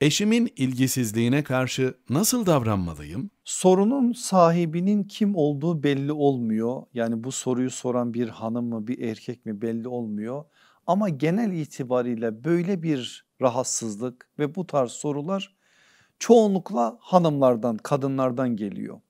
Eşimin ilgisizliğine karşı nasıl davranmalıyım? Sorunun sahibinin kim olduğu belli olmuyor. Yani bu soruyu soran bir hanım mı bir erkek mi belli olmuyor. Ama genel itibariyle böyle bir rahatsızlık ve bu tarz sorular çoğunlukla hanımlardan, kadınlardan geliyor.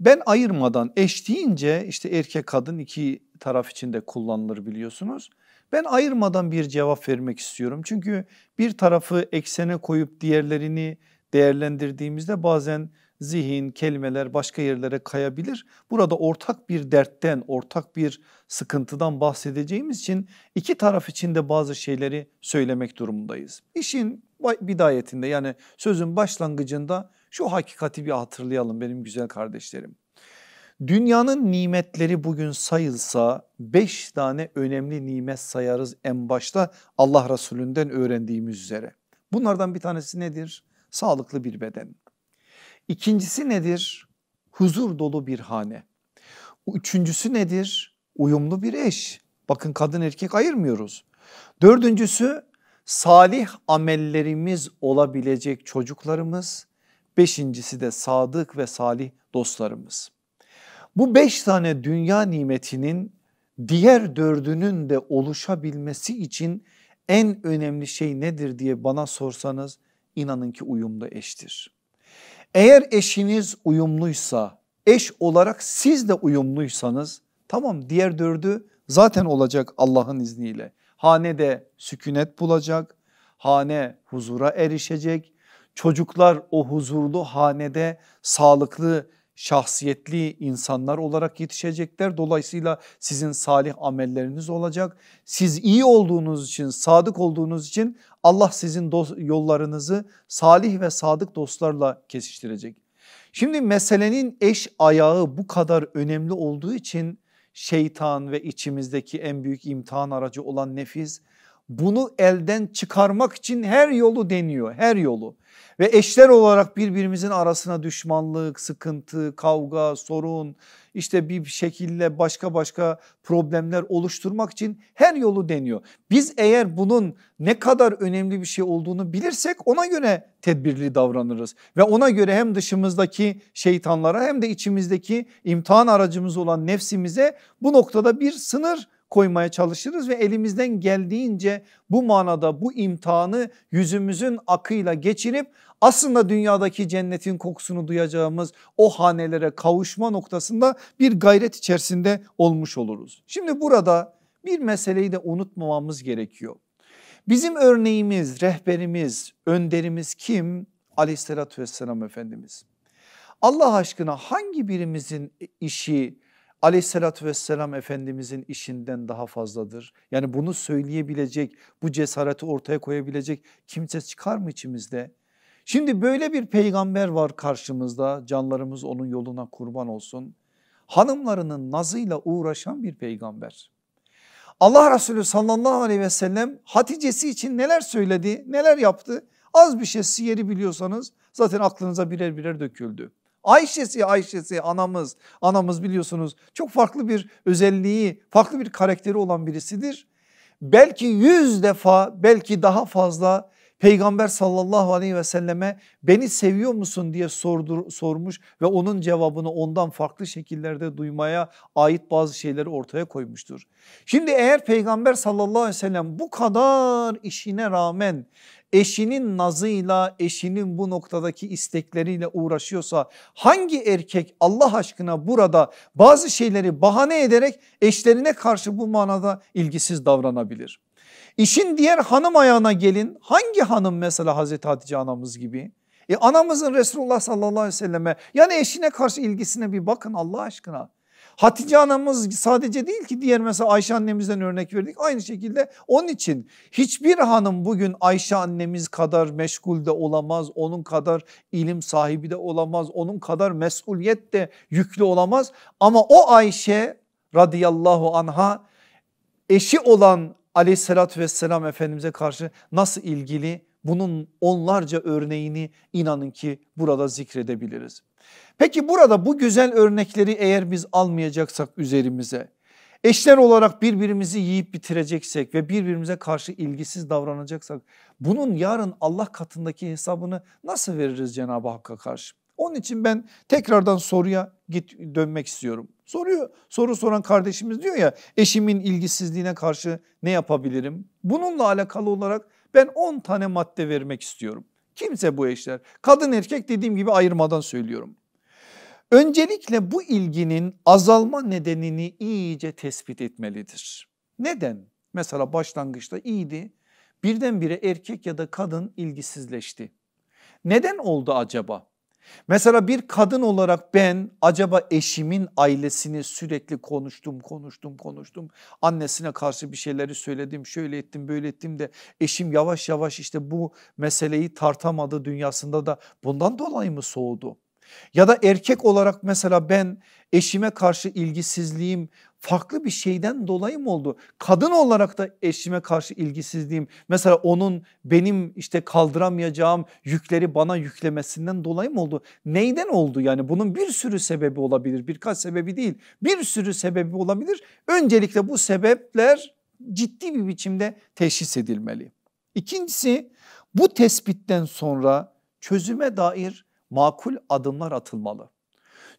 Ben ayırmadan eş deyince işte erkek kadın iki taraf için de kullanılır biliyorsunuz. Ben ayırmadan bir cevap vermek istiyorum. Çünkü bir tarafı eksene koyup diğerlerini değerlendirdiğimizde bazen zihin, kelimeler başka yerlere kayabilir. Burada ortak bir dertten, ortak bir sıkıntıdan bahsedeceğimiz için iki taraf için de bazı şeyleri söylemek durumundayız. İşin bidayetinde yani sözün başlangıcında şu hakikati bir hatırlayalım benim güzel kardeşlerim. Dünyanın nimetleri bugün sayılsa beş tane önemli nimet sayarız en başta Allah Resulü'nden öğrendiğimiz üzere. Bunlardan bir tanesi nedir? Sağlıklı bir beden. İkincisi nedir? Huzur dolu bir hane. Üçüncüsü nedir? Uyumlu bir eş. Bakın kadın erkek ayırmıyoruz. Dördüncüsü salih amellerimiz olabilecek çocuklarımız. Beşincisi de sadık ve salih dostlarımız. Bu beş tane dünya nimetinin diğer dördünün de oluşabilmesi için en önemli şey nedir diye bana sorsanız inanın ki uyumlu eştir. Eğer eşiniz uyumluysa eş olarak siz de uyumluysanız tamam diğer dördü zaten olacak Allah'ın izniyle. Hane de sükunet bulacak, hane huzura erişecek, çocuklar o huzurlu hanede sağlıklı şahsiyetli insanlar olarak yetişecekler. Dolayısıyla sizin salih amelleriniz olacak. Siz iyi olduğunuz için, sadık olduğunuz için Allah sizin yollarınızı salih ve sadık dostlarla kesiştirecek. Şimdi meselenin eş ayağı bu kadar önemli olduğu için şeytan ve içimizdeki en büyük imtihan aracı olan nefis bunu elden çıkarmak için her yolu deniyor her yolu. Ve eşler olarak birbirimizin arasına düşmanlık, sıkıntı, kavga, sorun işte bir şekilde başka başka problemler oluşturmak için her yolu deniyor. Biz eğer bunun ne kadar önemli bir şey olduğunu bilirsek ona göre tedbirli davranırız. Ve ona göre hem dışımızdaki şeytanlara hem de içimizdeki imtihan aracımız olan nefsimize bu noktada bir sınır koymaya çalışırız ve elimizden geldiğince bu manada bu imtihanı yüzümüzün akıyla geçirip aslında dünyadaki cennetin kokusunu duyacağımız o hanelere kavuşma noktasında bir gayret içerisinde olmuş oluruz. Şimdi burada bir meseleyi de unutmamamız gerekiyor. Bizim örneğimiz, rehberimiz, önderimiz kim? Aleyhissalatü vesselam Efendimiz. Allah aşkına hangi birimizin işi aleyhissalatü vesselam Efendimizin işinden daha fazladır. Yani bunu söyleyebilecek bu cesareti ortaya koyabilecek kimse çıkar mı içimizde? Şimdi böyle bir peygamber var karşımızda canlarımız onun yoluna kurban olsun. Hanımlarının nazıyla uğraşan bir peygamber. Allah Resulü sallallahu aleyhi ve sellem Hatice'si için neler söyledi neler yaptı az bir şey siyeri biliyorsanız zaten aklınıza birer birer döküldü. Ayşe'si Ayşe'si anamız. Anamız biliyorsunuz çok farklı bir özelliği, farklı bir karakteri olan birisidir. Belki yüz defa belki daha fazla Peygamber sallallahu aleyhi ve selleme beni seviyor musun diye sordur, sormuş ve onun cevabını ondan farklı şekillerde duymaya ait bazı şeyleri ortaya koymuştur. Şimdi eğer peygamber sallallahu aleyhi ve sellem bu kadar işine rağmen eşinin nazıyla eşinin bu noktadaki istekleriyle uğraşıyorsa hangi erkek Allah aşkına burada bazı şeyleri bahane ederek eşlerine karşı bu manada ilgisiz davranabilir? İşin diğer hanım ayağına gelin hangi hanım mesela Hazreti Hatice anamız gibi? E anamızın Resulullah sallallahu aleyhi ve selleme yani eşine karşı ilgisine bir bakın Allah aşkına. Hatice anamız sadece değil ki diğer mesela Ayşe annemizden örnek verdik. Aynı şekilde onun için hiçbir hanım bugün Ayşe annemiz kadar meşgul de olamaz. Onun kadar ilim sahibi de olamaz. Onun kadar mesuliyet de yüklü olamaz. Ama o Ayşe radıyallahu anha eşi olan aleyhissalatü vesselam efendimize karşı nasıl ilgili bunun onlarca örneğini inanın ki burada zikredebiliriz. Peki burada bu güzel örnekleri eğer biz almayacaksak üzerimize eşler olarak birbirimizi yiyip bitireceksek ve birbirimize karşı ilgisiz davranacaksak bunun yarın Allah katındaki hesabını nasıl veririz Cenab-ı Hakk'a karşı? Onun için ben tekrardan soruya git, dönmek istiyorum. Soruyor, soru soran kardeşimiz diyor ya eşimin ilgisizliğine karşı ne yapabilirim? Bununla alakalı olarak ben 10 tane madde vermek istiyorum. Kimse bu eşler kadın erkek dediğim gibi ayırmadan söylüyorum. Öncelikle bu ilginin azalma nedenini iyice tespit etmelidir. Neden? Mesela başlangıçta iyiydi birdenbire erkek ya da kadın ilgisizleşti. Neden oldu acaba? Mesela bir kadın olarak ben acaba eşimin ailesini sürekli konuştum konuştum konuştum. Annesine karşı bir şeyleri söyledim şöyle ettim böyle ettim de eşim yavaş yavaş işte bu meseleyi tartamadı dünyasında da bundan dolayı mı soğudu? Ya da erkek olarak mesela ben eşime karşı ilgisizliğim farklı bir şeyden dolayı mı oldu? Kadın olarak da eşime karşı ilgisizliğim mesela onun benim işte kaldıramayacağım yükleri bana yüklemesinden dolayı mı oldu? Neyden oldu yani bunun bir sürü sebebi olabilir birkaç sebebi değil bir sürü sebebi olabilir. Öncelikle bu sebepler ciddi bir biçimde teşhis edilmeli. İkincisi bu tespitten sonra çözüme dair makul adımlar atılmalı.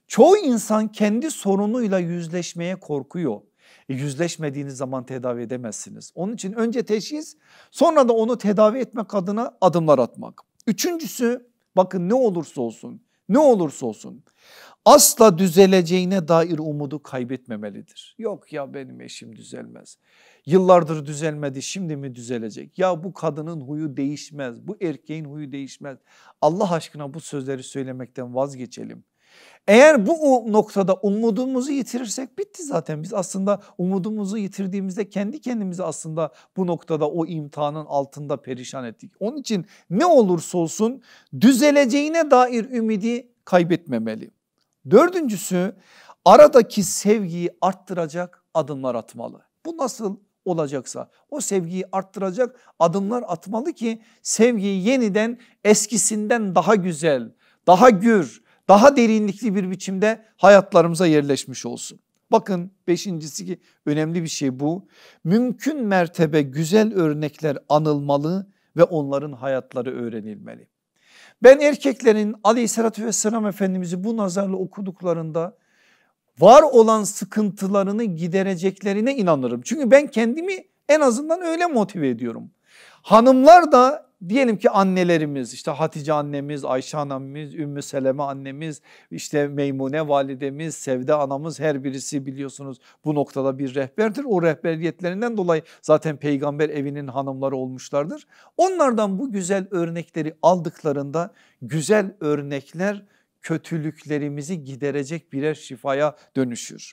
Çoğu insan kendi sorunuyla yüzleşmeye korkuyor. E, yüzleşmediğiniz zaman tedavi edemezsiniz. Onun için önce teşhis sonra da onu tedavi etmek adına adımlar atmak. Üçüncüsü bakın ne olursa olsun ne olursa olsun asla düzeleceğine dair umudu kaybetmemelidir. Yok ya benim eşim düzelmez. Yıllardır düzelmedi şimdi mi düzelecek? Ya bu kadının huyu değişmez. Bu erkeğin huyu değişmez. Allah aşkına bu sözleri söylemekten vazgeçelim. Eğer bu noktada umudumuzu yitirirsek bitti zaten. Biz aslında umudumuzu yitirdiğimizde kendi kendimizi aslında bu noktada o imtihanın altında perişan ettik. Onun için ne olursa olsun düzeleceğine dair ümidi kaybetmemeli. Dördüncüsü aradaki sevgiyi arttıracak adımlar atmalı. Bu nasıl olacaksa o sevgiyi arttıracak adımlar atmalı ki sevgiyi yeniden eskisinden daha güzel, daha gür, daha derinlikli bir biçimde hayatlarımıza yerleşmiş olsun. Bakın beşincisi ki önemli bir şey bu. Mümkün mertebe güzel örnekler anılmalı ve onların hayatları öğrenilmeli. Ben erkeklerin aleyhissalatü vesselam Efendimiz'i bu nazarla okuduklarında var olan sıkıntılarını gidereceklerine inanırım. Çünkü ben kendimi en azından öyle motive ediyorum. Hanımlar da diyelim ki annelerimiz işte Hatice annemiz, Ayşe annemiz, Ümmü Seleme annemiz, işte Meymune validemiz, Sevde anamız her birisi biliyorsunuz bu noktada bir rehberdir. O rehberiyetlerinden dolayı zaten peygamber evinin hanımları olmuşlardır. Onlardan bu güzel örnekleri aldıklarında güzel örnekler kötülüklerimizi giderecek birer şifaya dönüşür.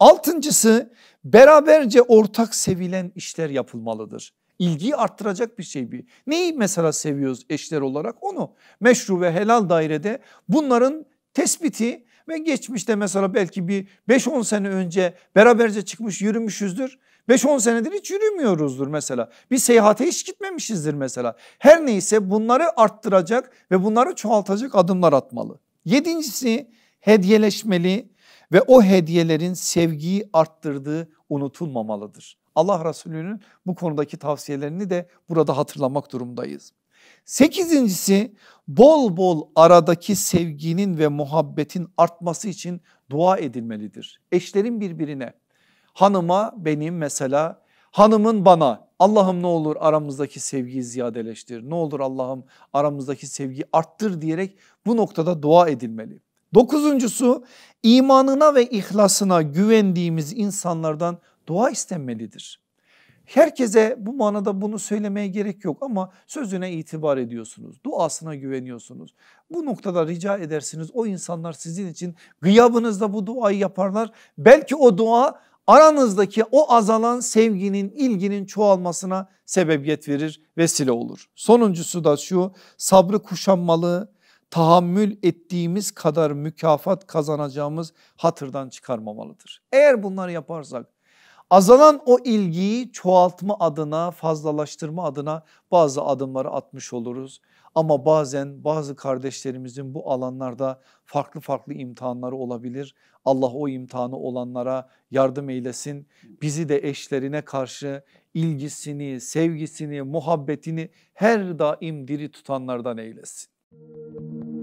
Altıncısı beraberce ortak sevilen işler yapılmalıdır ilgiyi arttıracak bir şey bir. Neyi mesela seviyoruz eşler olarak onu meşru ve helal dairede bunların tespiti ve geçmişte mesela belki bir 5-10 sene önce beraberce çıkmış yürümüşüzdür. 5-10 senedir hiç yürümüyoruzdur mesela. Bir seyahate hiç gitmemişizdir mesela. Her neyse bunları arttıracak ve bunları çoğaltacak adımlar atmalı. Yedincisi hediyeleşmeli ve o hediyelerin sevgiyi arttırdığı unutulmamalıdır. Allah Resulü'nün bu konudaki tavsiyelerini de burada hatırlamak durumdayız. Sekizincisi bol bol aradaki sevginin ve muhabbetin artması için dua edilmelidir. Eşlerin birbirine hanıma benim mesela hanımın bana Allah'ım ne olur aramızdaki sevgiyi ziyadeleştir. Ne olur Allah'ım aramızdaki sevgiyi arttır diyerek bu noktada dua edilmeli. Dokuzuncusu imanına ve ihlasına güvendiğimiz insanlardan dua istenmelidir. Herkese bu manada bunu söylemeye gerek yok ama sözüne itibar ediyorsunuz. Duasına güveniyorsunuz. Bu noktada rica edersiniz o insanlar sizin için gıyabınızda bu duayı yaparlar. Belki o dua aranızdaki o azalan sevginin, ilginin çoğalmasına sebebiyet verir, vesile olur. Sonuncusu da şu sabrı kuşanmalı, tahammül ettiğimiz kadar mükafat kazanacağımız hatırdan çıkarmamalıdır. Eğer bunları yaparsak Azalan o ilgiyi çoğaltma adına fazlalaştırma adına bazı adımları atmış oluruz. Ama bazen bazı kardeşlerimizin bu alanlarda farklı farklı imtihanları olabilir. Allah o imtihanı olanlara yardım eylesin. Bizi de eşlerine karşı ilgisini, sevgisini, muhabbetini her daim diri tutanlardan eylesin.